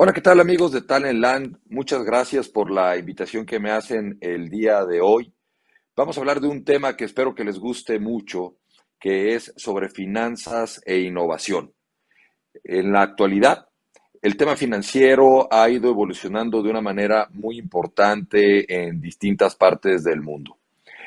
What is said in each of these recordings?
Hola, ¿qué tal amigos de Talent Land? Muchas gracias por la invitación que me hacen el día de hoy. Vamos a hablar de un tema que espero que les guste mucho, que es sobre finanzas e innovación. En la actualidad, el tema financiero ha ido evolucionando de una manera muy importante en distintas partes del mundo.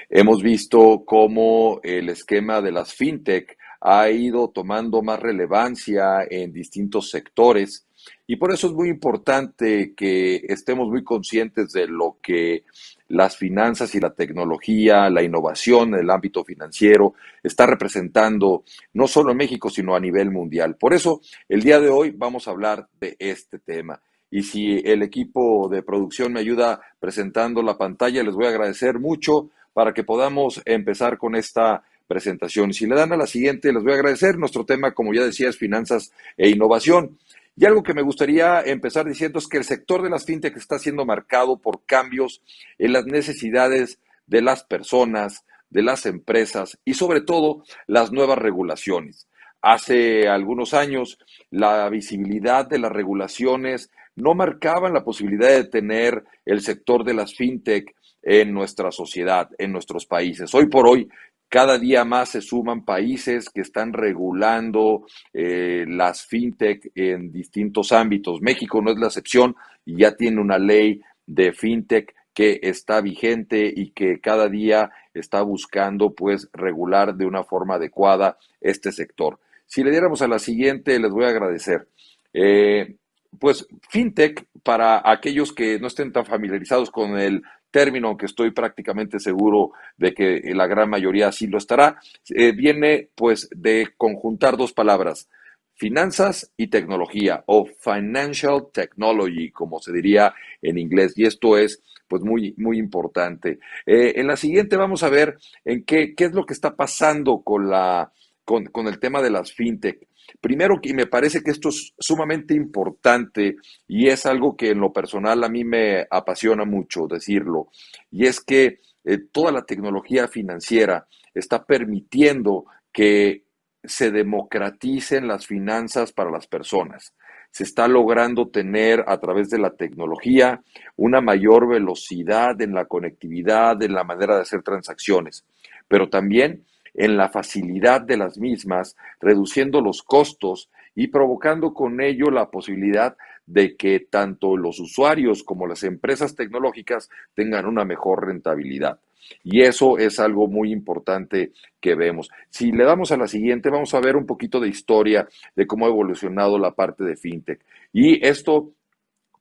Hemos visto cómo el esquema de las fintech ha ido tomando más relevancia en distintos sectores. Y por eso es muy importante que estemos muy conscientes de lo que las finanzas y la tecnología, la innovación en el ámbito financiero está representando no solo en México, sino a nivel mundial. Por eso, el día de hoy vamos a hablar de este tema. Y si el equipo de producción me ayuda presentando la pantalla, les voy a agradecer mucho para que podamos empezar con esta presentación. si le dan a la siguiente, les voy a agradecer. Nuestro tema, como ya decía, es finanzas e innovación. Y algo que me gustaría empezar diciendo es que el sector de las fintech está siendo marcado por cambios en las necesidades de las personas, de las empresas y sobre todo las nuevas regulaciones. Hace algunos años la visibilidad de las regulaciones no marcaban la posibilidad de tener el sector de las fintech en nuestra sociedad, en nuestros países. Hoy por hoy cada día más se suman países que están regulando eh, las fintech en distintos ámbitos. México no es la excepción y ya tiene una ley de fintech que está vigente y que cada día está buscando pues regular de una forma adecuada este sector. Si le diéramos a la siguiente, les voy a agradecer. Eh, pues fintech, para aquellos que no estén tan familiarizados con el término, que estoy prácticamente seguro de que eh, la gran mayoría sí lo estará, eh, viene pues de conjuntar dos palabras, finanzas y tecnología o financial technology, como se diría en inglés, y esto es pues muy, muy importante. Eh, en la siguiente vamos a ver en qué, es lo que está pasando con la... Con, con, el tema de las fintech. Primero, que me parece que esto es sumamente importante y es algo que en lo personal a mí me apasiona mucho decirlo, y es que eh, toda la tecnología financiera está permitiendo que se democraticen las finanzas para las personas. Se está logrando tener a través de la tecnología una mayor velocidad en la conectividad, en la manera de hacer transacciones, pero también en la facilidad de las mismas, reduciendo los costos y provocando con ello la posibilidad de que tanto los usuarios como las empresas tecnológicas tengan una mejor rentabilidad. Y eso es algo muy importante que vemos. Si le damos a la siguiente, vamos a ver un poquito de historia de cómo ha evolucionado la parte de FinTech. Y esto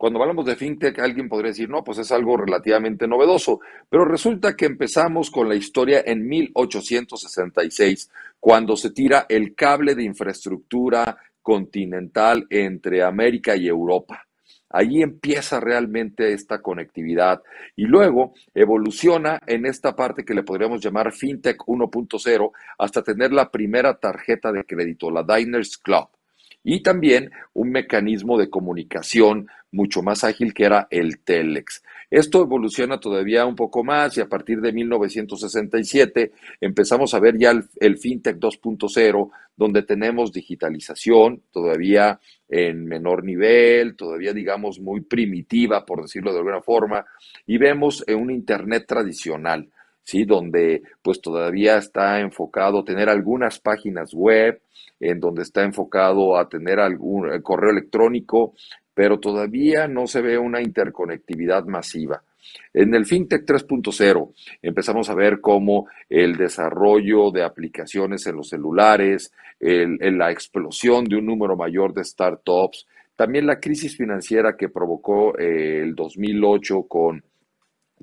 cuando hablamos de fintech, alguien podría decir, no, pues es algo relativamente novedoso, pero resulta que empezamos con la historia en 1866, cuando se tira el cable de infraestructura continental entre América y Europa. Ahí empieza realmente esta conectividad y luego evoluciona en esta parte que le podríamos llamar FinTech 1.0 hasta tener la primera tarjeta de crédito, la Diners Club y también un mecanismo de comunicación mucho más ágil que era el Telex. Esto evoluciona todavía un poco más y a partir de 1967 empezamos a ver ya el, FinTech 2.0, donde tenemos digitalización todavía en menor nivel, todavía digamos muy primitiva, por decirlo de alguna forma, y vemos en un Internet tradicional. ¿Sí? donde pues todavía está enfocado tener algunas páginas web, en donde está enfocado a tener algún eh, correo electrónico, pero todavía no se ve una interconectividad masiva. En el FinTech 3.0 empezamos a ver cómo el desarrollo de aplicaciones en los celulares, la explosión de un número mayor de startups, también la crisis financiera que provocó eh, el 2008 con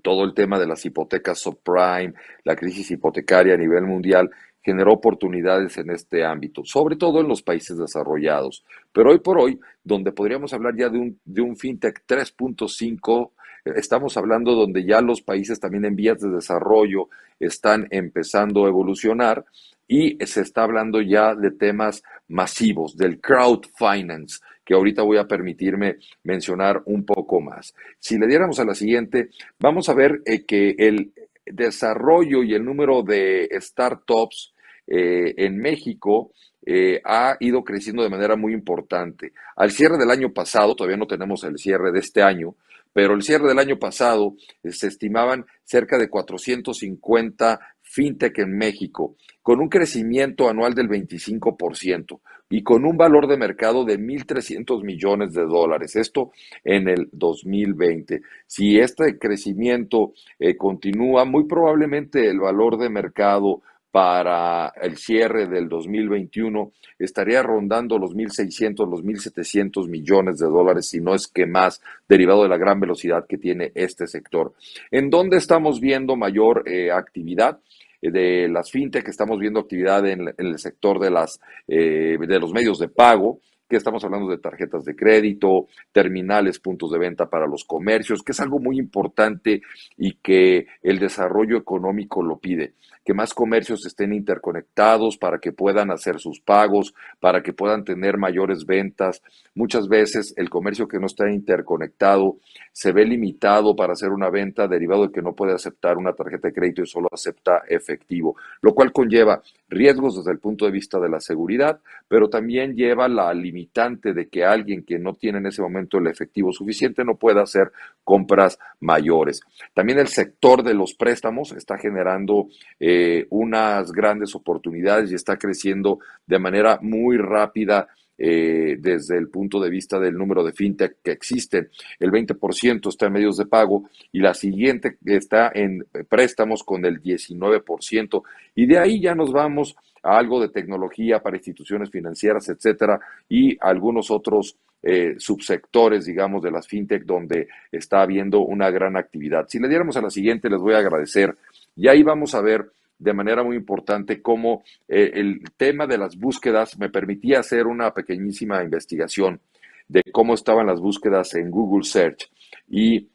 todo el tema de las hipotecas subprime, la crisis hipotecaria a nivel mundial, generó oportunidades en este ámbito, sobre todo en los países desarrollados. Pero hoy por hoy, donde podríamos hablar ya de un, de un fintech 3.5, estamos hablando donde ya los países también en vías de desarrollo están empezando a evolucionar y se está hablando ya de temas masivos, del crowd finance, que ahorita voy a permitirme mencionar un poco más. Si le diéramos a la siguiente, vamos a ver eh, que el desarrollo y el número de startups eh, en México eh, ha ido creciendo de manera muy importante. Al cierre del año pasado, todavía no tenemos el cierre de este año, pero el cierre del año pasado eh, se estimaban cerca de 450 fintech en México, con un crecimiento anual del 25% y con un valor de mercado de 1.300 millones de dólares. Esto en el 2020. Si este crecimiento continúa, muy probablemente el valor de mercado para el cierre del 2021 estaría rondando los 1.600, los 1.700 millones de dólares, si no es que más, derivado de la gran velocidad que tiene este sector. ¿En dónde estamos viendo mayor eh, actividad? Eh, de las fintech, estamos viendo actividad en, el sector de, las, eh, de los medios de pago, que estamos hablando de tarjetas de crédito, terminales, puntos de venta para los comercios, que es algo muy importante y que el desarrollo económico lo pide que más comercios estén interconectados para que puedan hacer sus pagos, para que puedan tener mayores ventas. Muchas veces el comercio que no está interconectado se ve limitado para hacer una venta derivado de que no puede aceptar una tarjeta de crédito y solo acepta efectivo, lo cual conlleva riesgos desde el punto de vista de la seguridad, pero también lleva la limitante de que alguien que no tiene en ese momento el efectivo suficiente no pueda hacer compras mayores. También el sector de los préstamos está generando eh, eh, unas grandes oportunidades y está creciendo de manera muy rápida. Eh, desde el punto de vista del número de fintech que existen. El 20% está en medios de pago y la siguiente está en préstamos con el 19%. Y de ahí ya nos vamos a algo de tecnología para instituciones financieras, etcétera, y algunos otros eh, subsectores, digamos, de las fintech donde está habiendo una gran actividad. Si le diéramos a la siguiente, les voy a agradecer. Y ahí vamos a ver de manera muy importante cómo eh, el tema de las búsquedas me permitía hacer una pequeñísima investigación de cómo estaban las búsquedas en Google Search. Y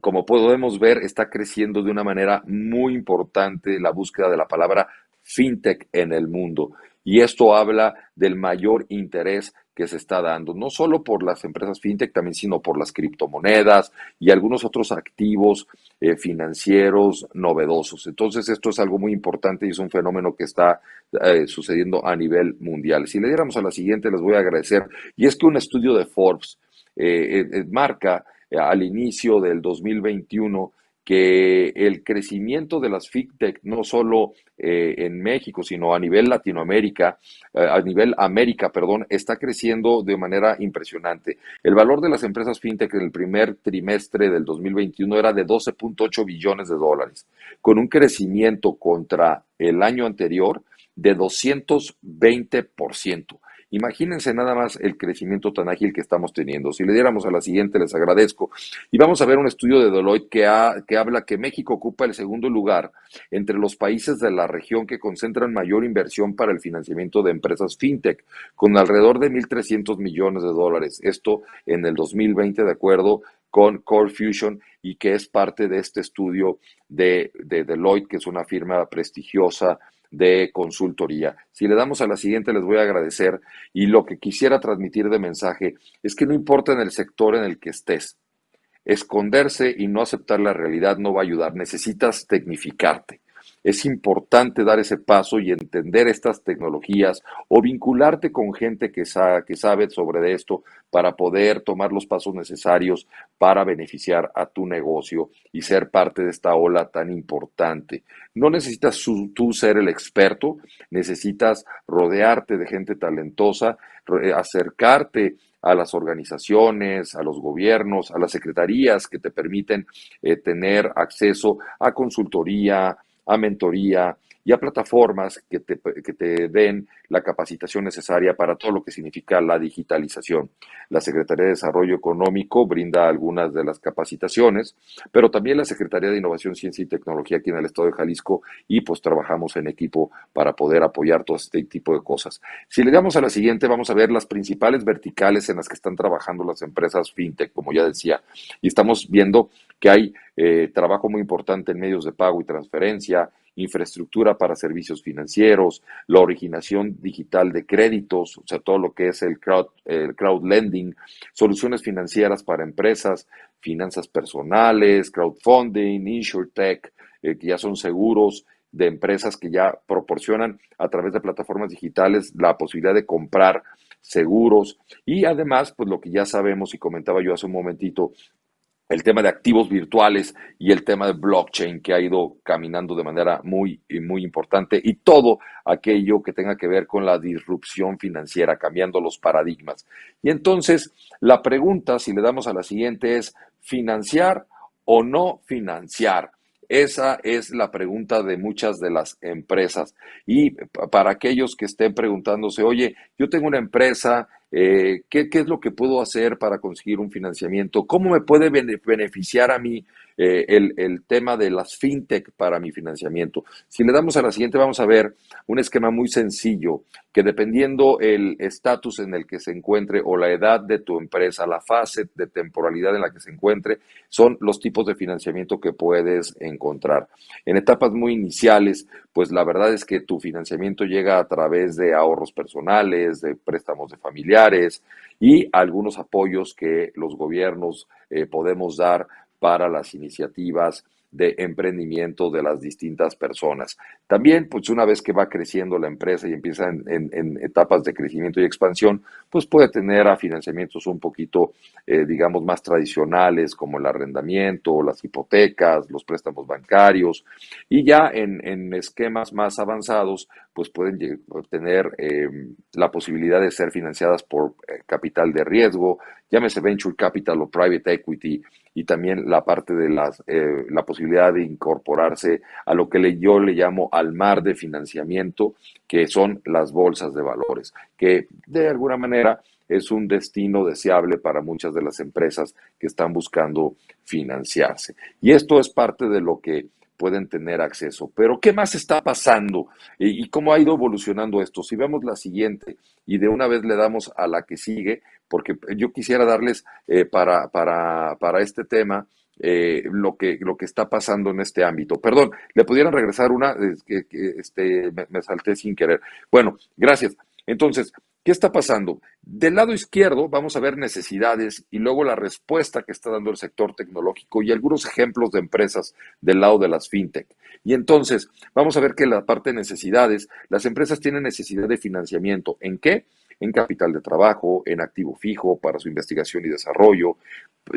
como podemos ver, está creciendo de una manera muy importante la búsqueda de la palabra fintech en el mundo. Y esto habla del mayor interés que se está dando, no solo por las empresas fintech también, sino por las criptomonedas y algunos otros activos eh, financieros novedosos. Entonces, esto es algo muy importante y es un fenómeno que está eh, sucediendo a nivel mundial. Si le diéramos a la siguiente, les voy a agradecer. Y es que un estudio de Forbes eh, marca al inicio del 2021 que el crecimiento de las fintech, no solo eh, en México, sino a nivel Latinoamérica, eh, a nivel América, perdón, está creciendo de manera impresionante. El valor de las empresas fintech en el primer trimestre del 2021 era de 12.8 billones de dólares, con un crecimiento contra el año anterior de 220%. Imagínense nada más el crecimiento tan ágil que estamos teniendo. Si le diéramos a la siguiente, les agradezco. Y vamos a ver un estudio de Deloitte que, habla que México ocupa el segundo lugar entre los países de la región que concentran mayor inversión para el financiamiento de empresas fintech, con alrededor de 1.300 millones de dólares. Esto en el 2020, de acuerdo con Core Fusion y que es parte de este estudio de Deloitte, que es una firma prestigiosa de consultoría. Si le damos a la siguiente, les voy a agradecer. Y lo que quisiera transmitir de mensaje es que no importa en el sector en el que estés, esconderse y no aceptar la realidad no va a ayudar. Necesitas tecnificarte. Es importante dar ese paso y entender estas tecnologías o vincularte con gente que, que sabe sobre esto para poder tomar los pasos necesarios para beneficiar a tu negocio y ser parte de esta ola tan importante. No necesitas tú ser el experto, necesitas rodearte de gente talentosa, eh, acercarte a las organizaciones, a los gobiernos, a las secretarías que te permiten eh, tener acceso a consultoría, a mentoría, y a plataformas que te, que te den la capacitación necesaria para todo lo que significa la digitalización. La Secretaría de Desarrollo Económico brinda algunas de las capacitaciones, pero también la Secretaría de Innovación, Ciencia y Tecnología aquí en el Estado de Jalisco y pues trabajamos en equipo para poder apoyar todo este tipo de cosas. Si le damos a la siguiente, vamos a ver las principales verticales en las que están trabajando las empresas fintech, como ya decía, y estamos viendo que hay eh, trabajo muy importante en medios de pago y transferencia, infraestructura para servicios financieros, la originación digital de créditos, o sea, todo lo que es el crowd, el lending, soluciones financieras para empresas, finanzas personales, crowdfunding, insurtech, eh, que ya son seguros de empresas que ya proporcionan a través de plataformas digitales la posibilidad de comprar seguros y además, pues lo que ya sabemos y comentaba yo hace un momentito, el tema de activos virtuales y el tema de blockchain que ha ido caminando de manera muy, muy importante y todo aquello que tenga que ver con la disrupción financiera, cambiando los paradigmas. Y entonces, la pregunta, si le damos a la siguiente, es, ¿financiar o no financiar? Esa es la pregunta de muchas de las empresas. Y para aquellos que estén preguntándose, oye, yo tengo una empresa eh, ¿qué, es lo que puedo hacer para conseguir un financiamiento? ¿Cómo me puede beneficiar a mí eh, el, el, tema de las fintech para mi financiamiento? Si le damos a la siguiente, vamos a ver un esquema muy sencillo que dependiendo el estatus en el que se encuentre o la edad de tu empresa, la fase de temporalidad en la que se encuentre, son los tipos de financiamiento que puedes encontrar. En etapas muy iniciales, pues la verdad es que tu financiamiento llega a través de ahorros personales, de préstamos de familiares, y algunos apoyos que los gobiernos eh, podemos dar para las iniciativas de emprendimiento de las distintas personas. También, pues una vez que va creciendo la empresa y empieza en, etapas de crecimiento y expansión, pues puede tener a financiamientos un poquito, eh, digamos, más tradicionales como el arrendamiento, las hipotecas, los préstamos bancarios y ya en, esquemas más avanzados, pues pueden tener eh, la posibilidad de ser financiadas por eh, capital de riesgo, llámese venture capital o private equity y también la parte de las, eh, la posibilidad de incorporarse a lo que yo le llamo al mar de financiamiento, que son las bolsas de valores, que de alguna manera es un destino deseable para muchas de las empresas que están buscando financiarse. Y esto es parte de lo que pueden tener acceso. Pero, ¿qué más está pasando? ¿Y cómo ha ido evolucionando esto? Si vemos la siguiente y de una vez le damos a la que sigue, porque yo quisiera darles eh, para, para, este tema eh, lo, que, lo que está pasando en este ámbito. Perdón, le pudieran regresar una, este, me salté sin querer. Bueno, gracias. Entonces, ¿Qué está pasando? Del lado izquierdo vamos a ver necesidades y luego la respuesta que está dando el sector tecnológico y algunos ejemplos de empresas del lado de las fintech. Y entonces vamos a ver que la parte de necesidades, las empresas tienen necesidad de financiamiento. ¿En qué? En capital de trabajo, en activo fijo para su investigación y desarrollo.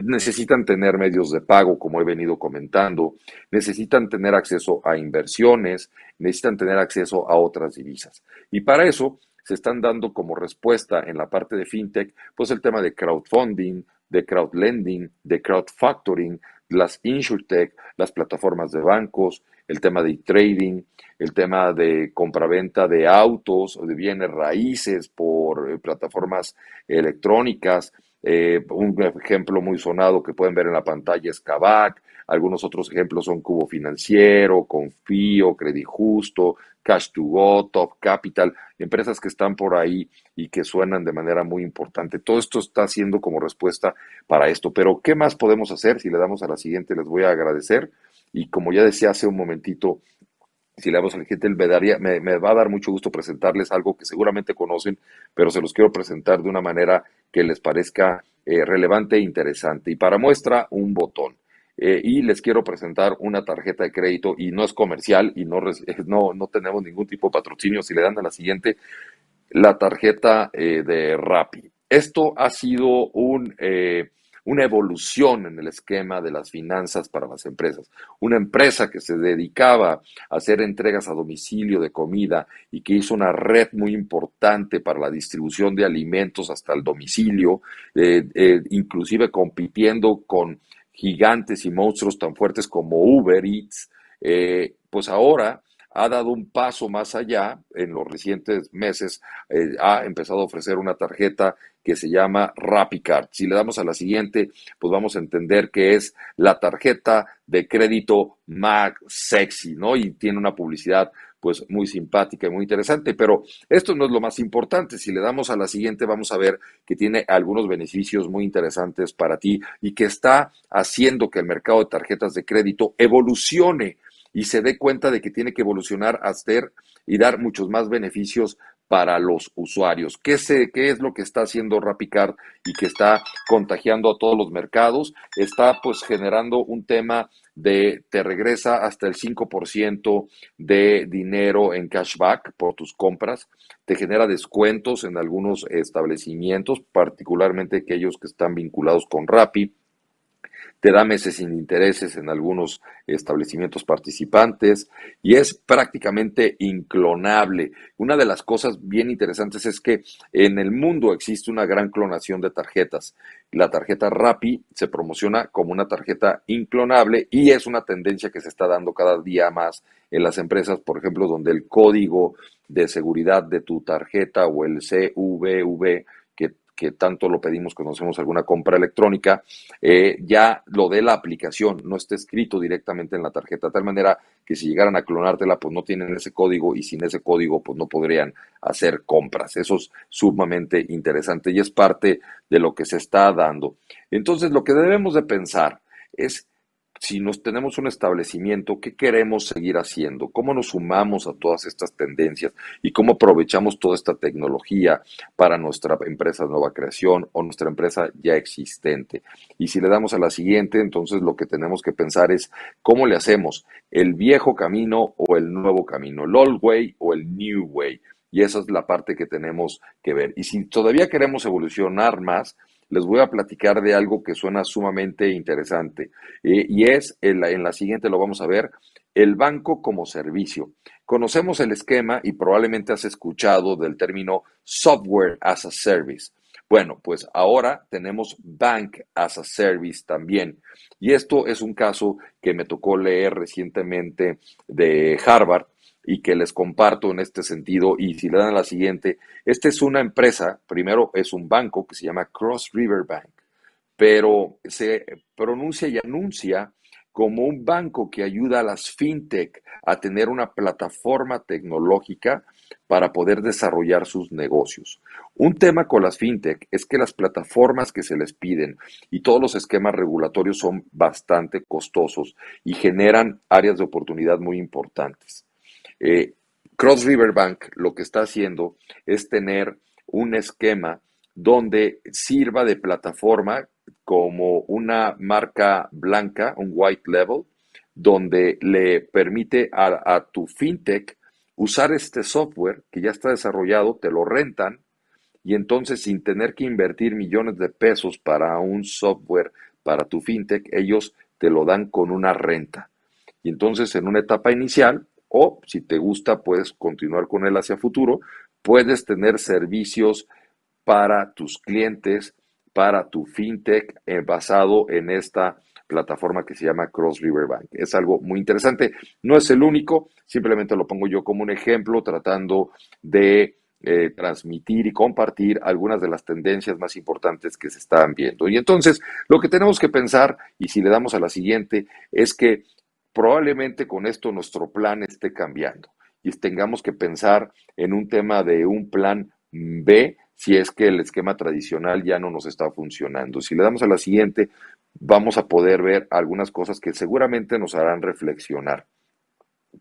Necesitan tener medios de pago, como he venido comentando. Necesitan tener acceso a inversiones. Necesitan tener acceso a otras divisas. Y para eso se están dando como respuesta en la parte de fintech, pues el tema de crowdfunding, de crowdlending, de crowdfactoring, las insurtech, las plataformas de bancos, el tema de trading, el tema de compraventa de autos o de bienes raíces por eh, plataformas electrónicas. Eh, un ejemplo muy sonado que pueden ver en la pantalla es Kavak. Algunos otros ejemplos son Cubo Financiero, Confío, Credit Justo, Cash to Go, Top Capital, empresas que están por ahí y que suenan de manera muy importante. Todo esto está siendo como respuesta para esto. Pero, ¿qué más podemos hacer? Si le damos a la siguiente, les voy a agradecer. Y como ya decía hace un momentito, si le damos la gente, me, me, va a dar mucho gusto presentarles algo que seguramente conocen, pero se los quiero presentar de una manera que les parezca eh, relevante e interesante. Y para muestra, un botón. Eh, y les quiero presentar una tarjeta de crédito y no es comercial y no, no, tenemos ningún tipo de patrocinio. Si le dan a la siguiente, la tarjeta eh, de Rappi. Esto ha sido un, eh, una evolución en el esquema de las finanzas para las empresas. Una empresa que se dedicaba a hacer entregas a domicilio de comida y que hizo una red muy importante para la distribución de alimentos hasta el domicilio, inclusive compitiendo con gigantes y monstruos tan fuertes como Uber Eats, eh, pues ahora ha dado un paso más allá. En los recientes meses eh, ha empezado a ofrecer una tarjeta que se llama RapiCard. Si le damos a la siguiente, pues vamos a entender que es la tarjeta de crédito más sexy, ¿no? Y tiene una publicidad pues muy simpática y muy interesante. Pero esto no es lo más importante. Si le damos a la siguiente, vamos a ver que tiene algunos beneficios muy interesantes para ti y que está haciendo que el mercado de tarjetas de crédito evolucione y se dé cuenta de que tiene que evolucionar, hasta y dar muchos más beneficios para los usuarios. ¿Qué, es lo que está haciendo Rapicard y que está contagiando a todos los mercados? Está pues generando un tema de te regresa hasta el 5% de dinero en cashback por tus compras, te genera descuentos en algunos establecimientos, particularmente aquellos que están vinculados con Rappi, te da meses sin intereses en algunos establecimientos participantes y es prácticamente inclonable. Una de las cosas bien interesantes es que en el mundo existe una gran clonación de tarjetas. La tarjeta Rappi se promociona como una tarjeta inclonable y es una tendencia que se está dando cada día más en las empresas, por ejemplo, donde el código de seguridad de tu tarjeta o el CVV que tanto lo pedimos cuando hacemos alguna compra electrónica, eh, ya lo de la aplicación no está escrito directamente en la tarjeta, de tal manera que si llegaran a clonártela, pues no tienen ese código y sin ese código, pues no podrían hacer compras. Eso es sumamente interesante y es parte de lo que se está dando. Entonces, lo que debemos de pensar es si nos tenemos un establecimiento, ¿qué queremos seguir haciendo? ¿Cómo nos sumamos a todas estas tendencias? ¿Y cómo aprovechamos toda esta tecnología para nuestra empresa de nueva creación o nuestra empresa ya existente? Y si le damos a la siguiente, entonces lo que tenemos que pensar es cómo le hacemos el viejo camino o el nuevo camino, el old way o el new way. Y esa es la parte que tenemos que ver. Y si todavía queremos evolucionar más, les voy a platicar de algo que suena sumamente interesante eh, y es, en la, en la siguiente lo vamos a ver, el banco como servicio. Conocemos el esquema y probablemente has escuchado del término software as a service. Bueno, pues ahora tenemos Bank as a Service también. Y esto es un caso que me tocó leer recientemente de Harvard, y que les comparto en este sentido. Y si le dan la siguiente, esta es una empresa, primero es un banco que se llama Cross River Bank, pero se pronuncia y anuncia como un banco que ayuda a las fintech a tener una plataforma tecnológica para poder desarrollar sus negocios. Un tema con las fintech es que las plataformas que se les piden y todos los esquemas regulatorios son bastante costosos y generan áreas de oportunidad muy importantes. Eh, Cross River Bank lo que está haciendo es tener un esquema donde sirva de plataforma como una marca blanca, un white level, donde le permite a, a tu fintech usar este software que ya está desarrollado, te lo rentan y entonces sin tener que invertir millones de pesos para un software para tu fintech, ellos te lo dan con una renta. Y entonces en una etapa inicial o si te gusta puedes continuar con él hacia futuro, puedes tener servicios para tus clientes, para tu fintech eh, basado en esta plataforma que se llama Cross River Bank. Es algo muy interesante. No es el único, simplemente lo pongo yo como un ejemplo tratando de eh, transmitir y compartir algunas de las tendencias más importantes que se están viendo. Y entonces, lo que tenemos que pensar, y si le damos a la siguiente, es que probablemente con esto nuestro plan esté cambiando y tengamos que pensar en un tema de un plan B si es que el esquema tradicional ya no nos está funcionando. Si le damos a la siguiente, vamos a poder ver algunas cosas que seguramente nos harán reflexionar.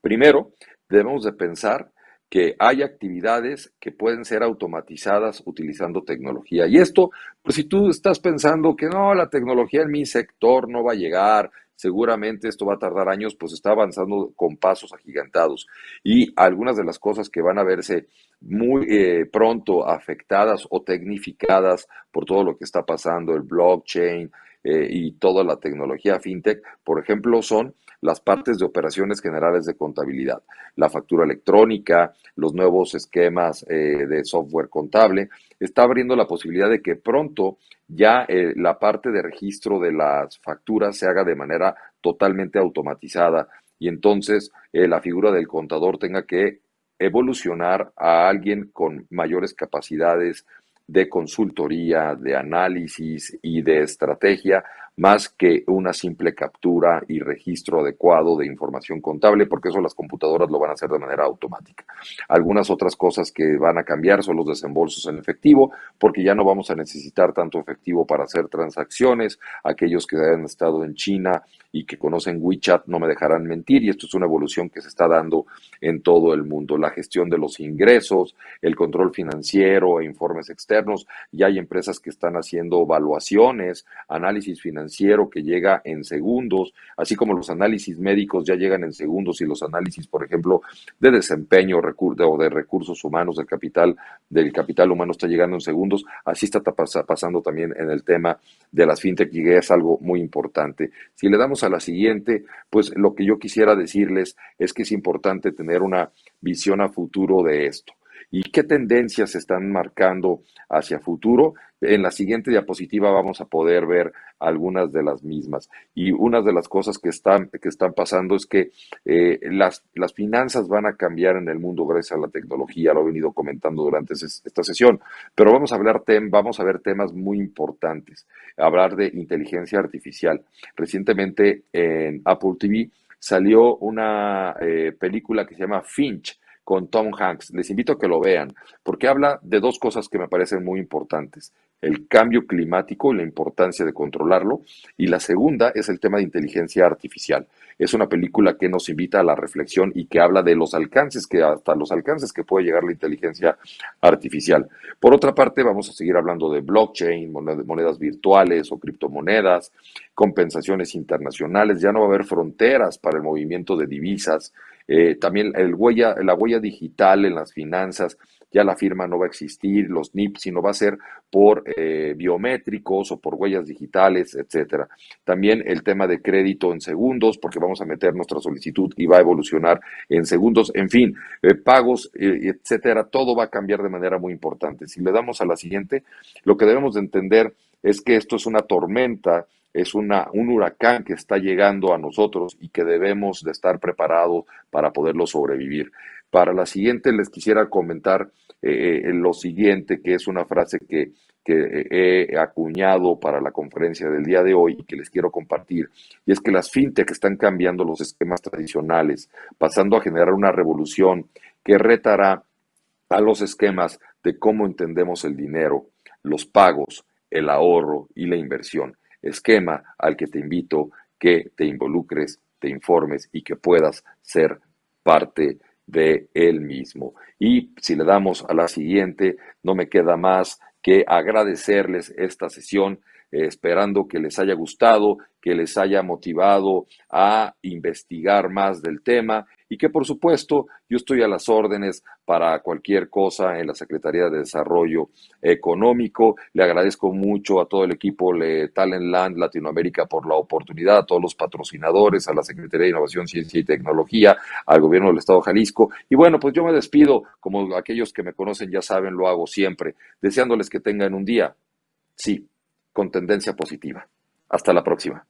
Primero, debemos de pensar que hay actividades que pueden ser automatizadas utilizando tecnología. Y esto, pues si tú estás pensando que no, la tecnología en mi sector no va a llegar, seguramente esto va a tardar años, pues está avanzando con pasos agigantados. Y algunas de las cosas que van a verse muy eh, pronto afectadas o tecnificadas por todo lo que está pasando, el blockchain, eh, y toda la tecnología fintech, por ejemplo, son las partes de operaciones generales de contabilidad, la factura electrónica, los nuevos esquemas eh, de software contable, está abriendo la posibilidad de que pronto ya eh, la parte de registro de las facturas se haga de manera totalmente automatizada y entonces la figura del contador tenga que evolucionar a alguien con mayores capacidades de consultoría, de análisis y de estrategia más que una simple captura y registro adecuado de información contable, porque eso las computadoras lo van a hacer de manera automática. Algunas otras cosas que van a cambiar son los desembolsos en efectivo, porque ya no vamos a necesitar tanto efectivo para hacer transacciones. Aquellos que hayan estado en China y que conocen WeChat no me dejarán mentir, y esto es una evolución que se está dando en todo el mundo. La gestión de los ingresos, el control financiero e informes externos, ya hay empresas que están haciendo evaluaciones, análisis financieros, que llega en segundos, así como los análisis médicos ya llegan en segundos y los análisis, por ejemplo, de desempeño o de recursos humanos del capital, del capital humano está llegando en segundos, así está pasando también en el tema de las fintech y es algo muy importante. Si le damos a la siguiente, pues lo que yo quisiera decirles es que es importante tener una visión a futuro de esto y qué tendencias se están marcando hacia futuro. En la siguiente diapositiva vamos a poder ver algunas de las mismas. Y una de las cosas que están, que están pasando es que eh, las, las finanzas van a cambiar en el mundo gracias a la tecnología, lo he venido comentando durante esta sesión. Pero vamos a, hablar vamos a ver temas muy importantes, hablar de inteligencia artificial. Recientemente en Apple TV salió una eh, película que se llama Finch, con Tom Hanks. Les invito a que lo vean, porque habla de dos cosas que me parecen muy importantes. El cambio climático y la importancia de controlarlo. Y la segunda es el tema de inteligencia artificial. Es una película que nos invita a la reflexión y que habla de los alcances, que hasta los alcances que puede llegar la inteligencia artificial. Por otra parte, vamos a seguir hablando de blockchain, monedas virtuales o criptomonedas, compensaciones internacionales. Ya no va a haber fronteras para el movimiento de divisas eh, también el huella, la huella digital en las finanzas, ya la firma no va a existir, los NIP, sino va a ser por eh, biométricos o por huellas digitales, etcétera. También el tema de crédito en segundos, porque vamos a meter nuestra solicitud y va a evolucionar en segundos. En fin, eh, pagos, etcétera, todo va a cambiar de manera muy importante. Si le damos a la siguiente, lo que debemos de entender es que esto es una tormenta es una, un huracán que está llegando a nosotros y que debemos de estar preparados para poderlo sobrevivir. Para la siguiente les quisiera comentar eh, eh, lo siguiente, que es una frase que, que eh, he acuñado para la conferencia del día de hoy y que les quiero compartir, y es que las fintech están cambiando los esquemas tradicionales, pasando a generar una revolución que retará a los esquemas de cómo entendemos el dinero, los pagos, el ahorro y la inversión esquema al que te invito que te involucres, te informes y que puedas ser parte de él mismo. Y si le damos a la siguiente, no me queda más que agradecerles esta sesión eh, esperando que les haya gustado, que les haya motivado a investigar más del tema y que por supuesto yo estoy a las órdenes para cualquier cosa en la Secretaría de Desarrollo Económico. Le agradezco mucho a todo el equipo de Talentland Latinoamérica por la oportunidad, a todos los patrocinadores, a la Secretaría de Innovación, Ciencia y Tecnología, al gobierno del Estado Jalisco. Y bueno, pues yo me despido, como aquellos que me conocen ya saben, lo hago siempre, deseándoles que tengan un día, sí, con tendencia positiva. Hasta la próxima.